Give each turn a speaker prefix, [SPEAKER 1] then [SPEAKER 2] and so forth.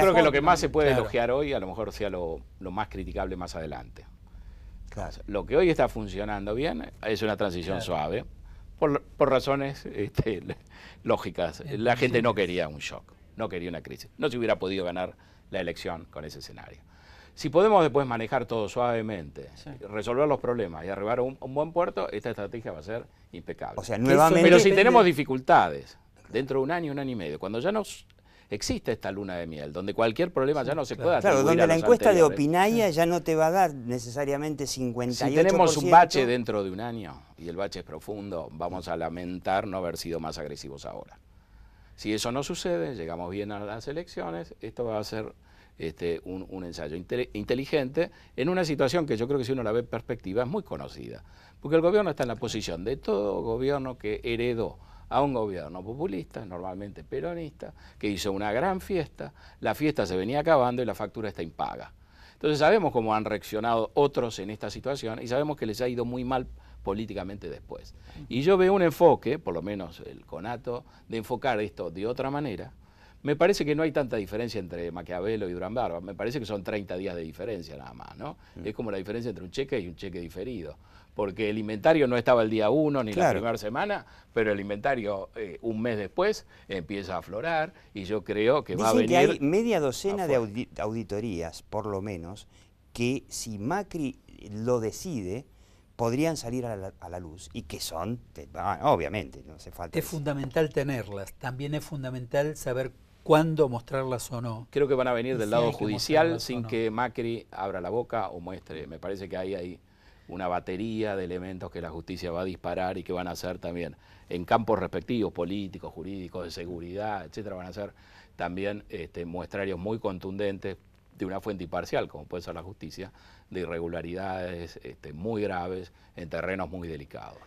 [SPEAKER 1] creo que lo que más se puede elogiar hoy a lo mejor sea lo, más criticable más adelante. lo que hoy está funcionando bien es una transición suave, por, razones este, lógicas. La gente no quería un shock, no quería una crisis. No se hubiera podido ganar la elección con ese escenario. Si podemos después manejar todo suavemente, resolver los problemas y arribar a un, buen puerto, esta estrategia va a ser impecable. Pero si tenemos dificultades, dentro de un año, un año y medio, cuando ya nos existe esta luna de miel, donde cualquier problema ya no se puede Claro, donde la encuesta de Opinaya mm. ya no te va a dar necesariamente 58%. Si tenemos un bache dentro de un año y el bache es profundo, vamos a lamentar no haber sido más agresivos ahora. Si eso no sucede, llegamos bien a las elecciones, esto va a ser este, un, un, ensayo inteligente en una situación que yo creo que si uno la ve perspectiva es muy conocida. Porque el gobierno está en la posición de todo gobierno que heredó a un gobierno populista, normalmente peronista, que hizo una gran fiesta, la fiesta se venía acabando y la factura está impaga. Entonces sabemos cómo han reaccionado otros en esta situación y sabemos que les ha ido muy mal políticamente después. Y yo veo un enfoque, por lo menos el conato, de enfocar esto de otra manera, me parece que no hay tanta diferencia entre Maquiavelo y Durán Barba, me parece que son 30 días de diferencia nada más, ¿no? Mm. Es como la diferencia entre un cheque y un cheque diferido, porque el inventario no estaba el día uno ni la primera semana, pero el inventario eh, un mes después empieza a aflorar y yo creo que va a venir... Que hay media docena de auditorías, por lo menos, que si Macri lo decide podrían salir a la, luz y que son, ah, obviamente, no hace falta. Es fundamental tenerlas, también es fundamental saber cuándo mostrarlas o no. Creo que van a venir del lado judicial sin que Macri abra la boca o muestre. Me parece que hay ahí una batería de elementos que la justicia va a disparar y que van a hacer también en campos respectivos, políticos, jurídicos, de seguridad, etcétera, van a ser también este, muestrarios muy contundentes de una fuente imparcial, como puede ser la justicia, de irregularidades este, muy graves en terrenos muy delicados.